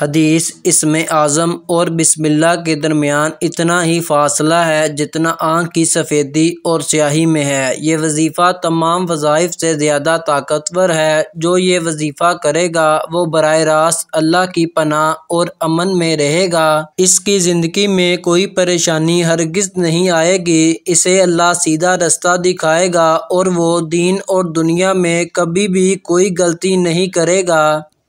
हदीस इसमें आज़म और बिस्मिल्लाह के दरमियान इतना ही फासला है जितना आँख की सफ़ेदी और स्याही में है ये वजीफ़ा तमाम वज़ाइफ से ज़्यादा ताकतवर है जो ये वजीफ़ा करेगा वो बर रास्त अल्लाह की पनाह और अमन में रहेगा इसकी ज़िंदगी में कोई परेशानी हरगिज़ नहीं आएगी इसे अल्लाह सीधा रास्ता दिखाएगा और वो दीन और दुनिया में कभी भी कोई गलती नहीं करेगा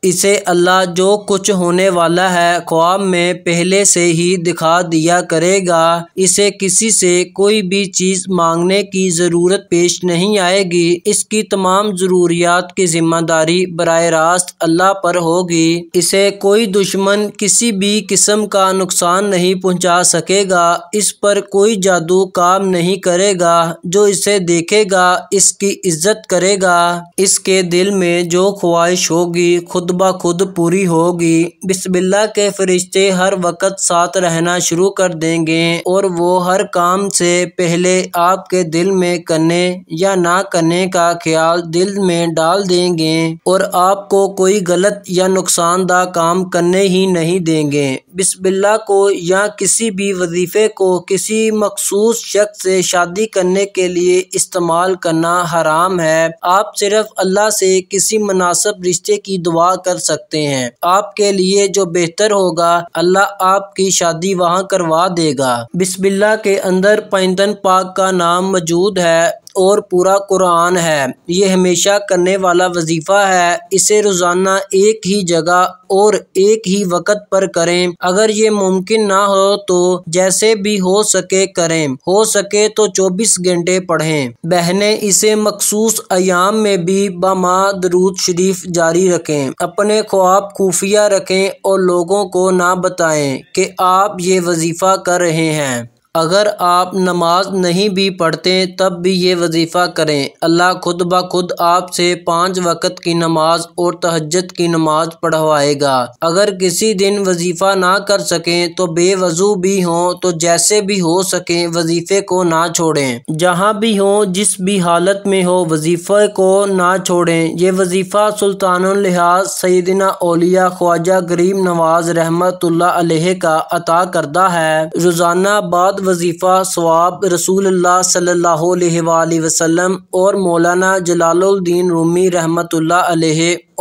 इसे अल्लाह जो कुछ होने वाला है ख्वाब में पहले से ही दिखा दिया करेगा इसे किसी से कोई भी चीज़ मांगने की ज़रूरत पेश नहीं आएगी इसकी तमाम ज़रूरियात की ज़िम्मेदारी बर रास्त अल्लाह पर होगी इसे कोई दुश्मन किसी भी किस्म का नुकसान नहीं पहुंचा सकेगा इस पर कोई जादू काम नहीं करेगा जो इसे देखेगा इसकी इज्जत करेगा इसके दिल में जो ख्वाहिश होगी खुद ब खुद पूरी होगी बिस्बिल्ला के फरिश्ते हर वक्त साथ रहना शुरू कर देंगे और वो हर काम से पहले आपके दिल में करने या ना करने का ख्याल दिल में डाल देंगे और आपको कोई गलत या नुकसानदा काम करने ही नहीं देंगे बिस्बिल्ला को या किसी भी वजीफ़े को किसी मखसूस शख्स से शादी करने के लिए इस्तेमाल करना हराम है आप सिर्फ अल्लाह से किसी मुनासब रिश्ते की दुआ कर सकते हैं आपके लिए जो बेहतर होगा अल्लाह आपकी शादी वहाँ करवा देगा बिस्मिल्ला के अंदर पैंतन पाक का नाम मौजूद है और पूरा कुरान है ये हमेशा करने वाला वजीफ़ा है इसे रोज़ाना एक ही जगह और एक ही वक़्त पर करें अगर ये मुमकिन ना हो तो जैसे भी हो सके करें हो सके तो चौबीस घंटे पढ़ें बहने इसे मखसूस अयाम में भी बामा दरूद शरीफ जारी रखें अपने ख्वाब खुफिया रखें और लोगों को ना बताएं कि आप ये वजीफ़ा कर रहे हैं अगर आप नमाज नहीं भी पढ़ते तब भी ये वजीफ़ा करें अल्लाह खुद ब खुद आपसे पाँच वक़्त की नमाज और तहजद की नमाज पढ़वाएगा अगर किसी दिन वजीफ़ा ना कर सकें तो बेवजू भी हों तो जैसे भी हो सकें वजीफ़े को ना छोड़ें जहाँ भी हो जिस भी हालत में हो वजीफ़े को ना छोड़ें यह वजीफ़ा सुल्तान लिहाज सदना ओलिया ख्वाजा गरीब नवाज रहमत का अता करता है रोज़ाना बाद वजीफ़ा सवाब रसूल सल्ला वसम और मौलाना जलालुद्दीन रूमी रहमत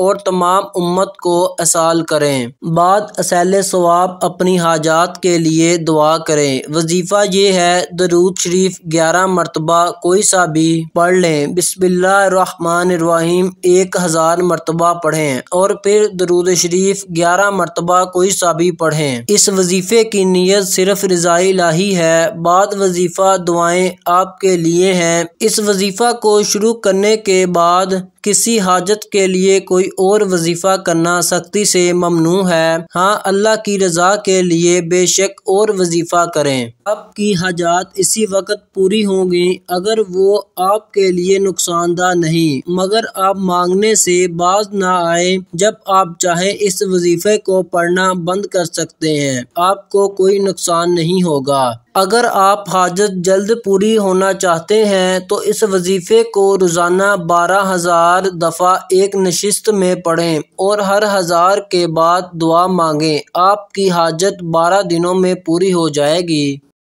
और तमाम उम्मत को असाल करें बाद असैल सवाब अपनी हाजात के लिए दुआ करें वजीफ़ा ये है दरूद शरीफ ग्यारह मरतबा कोई सा भी पढ़ लें बिसबिल्लाम एक हज़ार मरतबा पढ़ें और फिर दरूद शरीफ ग्यारह मरतबा कोई सा भी पढ़ें इस वजीफ़े की नीयत सिर्फ रज़ाई लाही है है बाद वजीफ़ा दुआएं आपके लिए हैं इस वजीफ़ा को शुरू करने के बाद किसी हाजत के लिए कोई और वजीफ़ा करना सख्ती से ममनू है हाँ अल्लाह की रजा के लिए बेशक और वजीफ़ा करें आपकी हाजात इसी वक्त पूरी होंगी अगर वो आपके लिए नुकसानदा नहीं मगर आप मांगने से बाज ना आए जब आप चाहे इस वजीफ़े को पढ़ना बंद कर सकते हैं आपको कोई नुकसान नहीं होगा अगर आप हाजत जल्द पूरी होना चाहते हैं तो इस वजीफ़े को रोज़ाना बारह हज़ार हज़ार दफ़ा एक नशस्त में पढ़ें और हर हज़ार के बाद दुआ मांगें आपकी हाजत बारह दिनों में पूरी हो जाएगी